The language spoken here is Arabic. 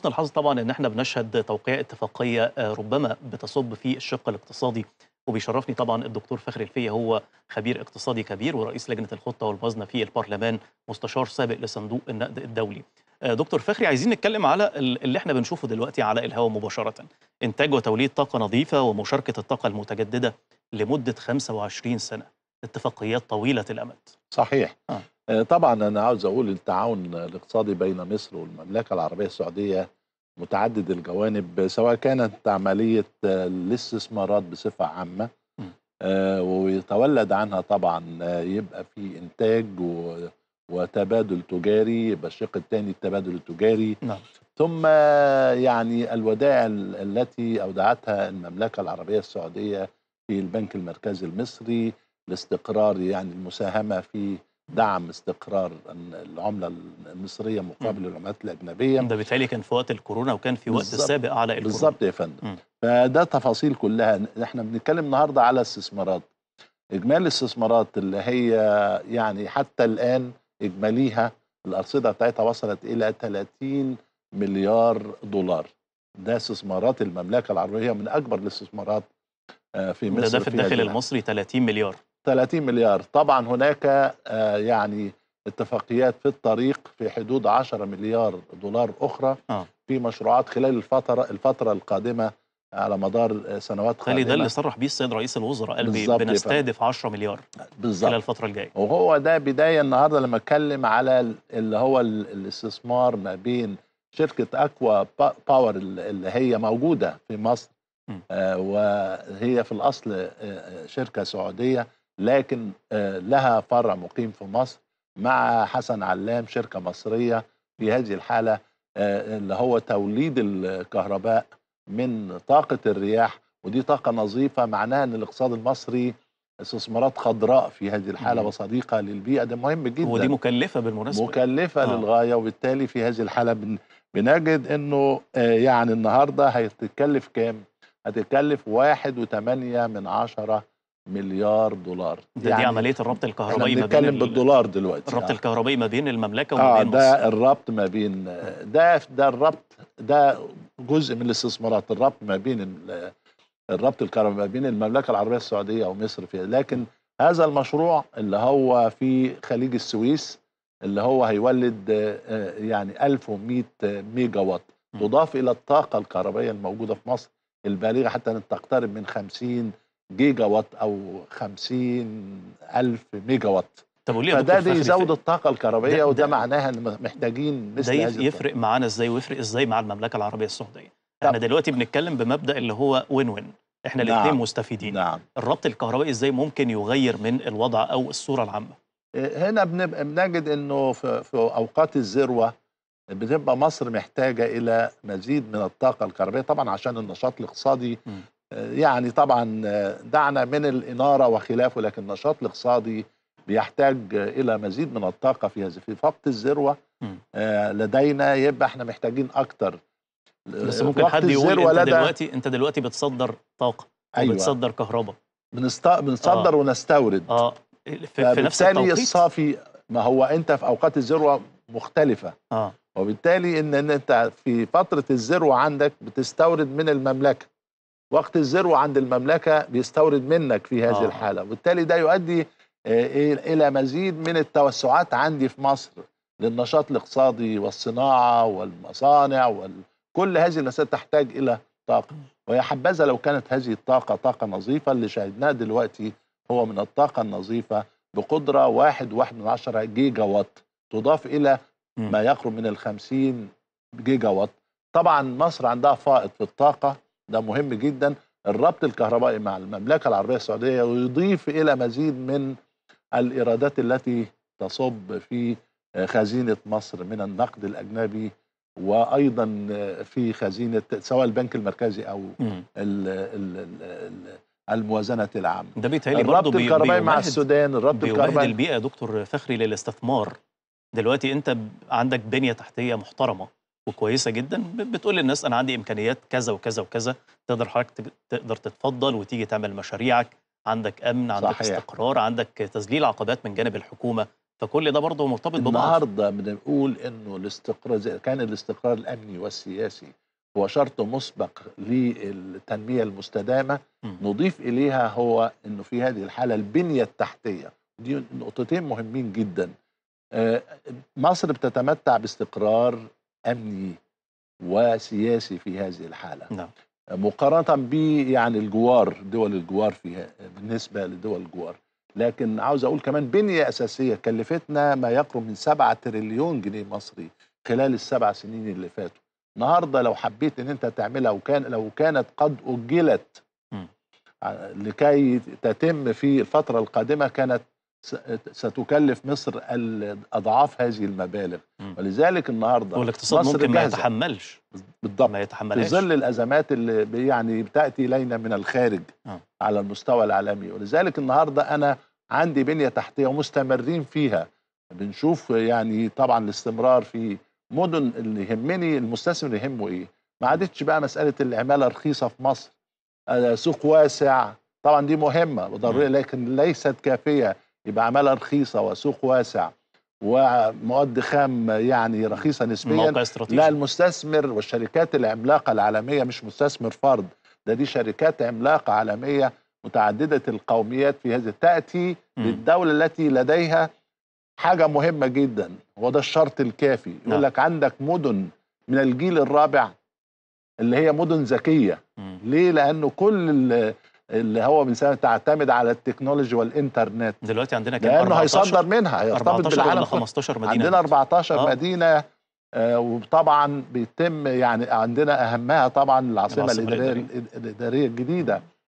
حسن الحظ طبعا ان احنا بنشهد توقيع اتفاقيه آه، ربما بتصب في الشق الاقتصادي وبيشرفني طبعا الدكتور فخر الفيه هو خبير اقتصادي كبير ورئيس لجنه الخطه والوزن في البرلمان مستشار سابق لصندوق النقد الدولي آه، دكتور فخري عايزين نتكلم على اللي احنا بنشوفه دلوقتي على الهواء مباشره انتاج وتوليد طاقه نظيفه ومشاركه الطاقه المتجدده لمده 25 سنه اتفاقيات طويله الامد صحيح آه. آه، طبعا انا عاوز اقول التعاون الاقتصادي بين مصر والمملكه العربيه السعوديه متعدد الجوانب سواء كانت عمليه آه، الاستثمارات بصفه عامه آه، ويتولد عنها طبعا يبقى في انتاج وتبادل تجاري يبقى الشق الثاني التبادل التجاري نعم. ثم يعني الودائع التي اودعتها المملكه العربيه السعوديه في البنك المركزي المصري لاستقرار يعني المساهمه في دعم استقرار العمله المصريه مقابل م. العملات الاجنبيه ده بيتهيألي كان في وقت الكورونا وكان في وقت سابق على الكورونا بالظبط يا فندم فده تفاصيل كلها احنا بنتكلم النهارده على استثمارات اجمالي الاستثمارات اللي هي يعني حتى الان اجماليها الارصده بتاعتها وصلت الى 30 مليار دولار ده استثمارات المملكه العربيه من اكبر الاستثمارات آه، في مصر ده في الداخل المصري 30 مليار 30 مليار طبعا هناك آه، يعني اتفاقيات في الطريق في حدود 10 مليار دولار أخرى آه. في مشروعات خلال الفترة الفترة القادمة على مدار آه، سنوات خلي ده اللي صرح بيه السيد رئيس الوزراء قال بنستهدف 10 مليار بالزبط. خلال الفترة الجاية وهو ده بداية النهاردة لما اتكلم على اللي هو الاستثمار ما بين شركة أكوا باور اللي هي موجودة في مصر آه وهي في الأصل آه شركة سعودية لكن آه، لها فرع مقيم في مصر مع حسن علام شركة مصرية في هذه الحالة آه، اللي هو توليد الكهرباء من طاقة الرياح ودي طاقة نظيفة معناها أن الاقتصاد المصري استثمارات خضراء في هذه الحالة وصديقة للبيئة ده مهم جدا ودي مكلفة بالمناسبة مكلفة آه. للغاية وبالتالي في هذه الحالة بنجد أنه آه، يعني النهاردة هتتكلف كام؟ هتتكلف واحد وثمانية من عشرة مليار دولار دي, يعني دي عمليه الربط الكهربائي ما بين بنتكلم بالدولار دلوقتي الربط يعني. الكهربائي ما بين المملكه وما آه بين مصر ده الربط ما بين ده ده الربط ده جزء من الاستثمارات الربط ما بين الربط الكهربائي ما بين المملكه العربيه السعوديه ومصر فيها لكن هذا المشروع اللي هو في خليج السويس اللي هو هيولد آه، يعني 1100 ميجا وات تضاف الى الطاقه الكهربائيه الموجوده في مصر البالغه حتى ان تقترب من 50 جيجا وات او 50 ألف ميجا وات طب وليه فده بيزود الطاقة الكهربائية وده معناها ان محتاجين مثل ده يفرق, يفرق معانا ازاي ويفرق ازاي مع المملكة العربية السعودية احنا دلوقتي بنتكلم بمبدأ اللي هو وين وين احنا نعم. الاثنين مستفيدين نعم. الربط الكهربائي ازاي ممكن يغير من الوضع او الصورة العامة إيه، هنا بنبقى بنجد انه في, في اوقات الذروه بتبقى مصر محتاجه الى مزيد من الطاقه الكهربائيه طبعا عشان النشاط الاقتصادي يعني طبعا دعنا من الإنارة وخلافه لكن النشاط الاقتصادي بيحتاج إلى مزيد من الطاقة في هذا في فقط الذروة آه، لدينا يبقى احنا محتاجين أكتر بس آه، ممكن حد يقول انت دلوقتي انت دلوقتي بتصدر طاقه أيوة. وبتصدر كهرباء بنست... بنصدر آه. ونستورد اه في, في نفس التوقيت الصافي ما هو انت في اوقات الذروه مختلفه اه وبالتالي ان انت في فتره الذروه عندك بتستورد من المملكه وقت الذروه عند المملكه بيستورد منك في هذه آه. الحاله وبالتالي ده يؤدي آه، الى مزيد من التوسعات عندي في مصر للنشاط الاقتصادي والصناعه والمصانع وكل هذه المسائل تحتاج الى طاقه وهي حبذا لو كانت هذه الطاقه طاقه نظيفه اللي شاهدناه دلوقتي هو من الطاقه النظيفه بقدره واحد واحد من عشرة جيجا وات تضاف الى ما يقرب من الخمسين جيجا وات طبعا مصر عندها فائض في الطاقه ده مهم جدا الربط الكهربائي مع المملكة العربية السعودية ويضيف إلى مزيد من الإيرادات التي تصب في آه، خزينة مصر من النقد الأجنبي وأيضا آه، في خزينة سواء البنك المركزي أو الـ الـ الـ الموازنة العامة ده بيتهيألي الربط بي الكهربائي مع السودان الربط الكهربائي البيئة دكتور فخري للاستثمار دلوقتي أنت عندك بنية تحتية محترمة وكويسه جدا بتقول للناس انا عندي امكانيات كذا وكذا وكذا تقدر حضرتك تقدر تتفضل وتيجي تعمل مشاريعك عندك امن عندك صحيح. استقرار عندك تذليل عقبات من جانب الحكومه فكل ده برضه مرتبط ببعض النهارده بنقول انه الاستقرار زي كان الاستقرار الامني والسياسي هو شرط مسبق للتنميه المستدامه م. نضيف اليها هو انه في هذه الحاله البنيه التحتيه دي نقطتين مهمين جدا آه، مصر بتتمتع باستقرار امني وسياسي في هذه الحاله نعم. مقارنه ب يعني الجوار دول الجوار فيها بالنسبه لدول الجوار لكن عاوز اقول كمان بنيه اساسيه كلفتنا ما يقرب من 7 تريليون جنيه مصري خلال السبع سنين اللي فاتوا النهارده لو حبيت ان انت تعملها وكان لو كانت قد اجلت لكي تتم في الفتره القادمه كانت ستكلف مصر اضعاف هذه المبالغ ولذلك النهارده والاقتصاد مصر ممكن ما يتحملش بالضبط ما يتحملش في ظل الازمات اللي يعني بتاتي الينا من الخارج أه. على المستوى العالمي ولذلك النهارده انا عندي بنيه تحتيه ومستمرين فيها بنشوف يعني طبعا الاستمرار في مدن اللي يهمني المستثمر يهمه ايه ما عادتش بقى مساله العماله رخيصه في مصر آه، سوق واسع طبعا دي مهمه وضروريه لكن ليست كافيه يبقى عماله رخيصه وسوق واسع ومواد خام يعني رخيصه نسبيا لا المستثمر والشركات العملاقه العالميه مش مستثمر فرد ده دي شركات عملاقه عالميه متعدده القوميات في هذه تاتي م. للدوله التي لديها حاجه مهمه جدا وده الشرط الكافي نعم. يقول لك عندك مدن من الجيل الرابع اللي هي مدن ذكيه ليه لانه كل اللي هو بنسميها تعتمد على التكنولوجي والانترنت دلوقتي عندنا كام لانه هيصدر منها هيرتبط بالعالم 15 مدينه عندنا 14 آه. مدينه آه، وطبعا بيتم يعني عندنا اهمها طبعا العاصمه الاداريه الاداريه الجديده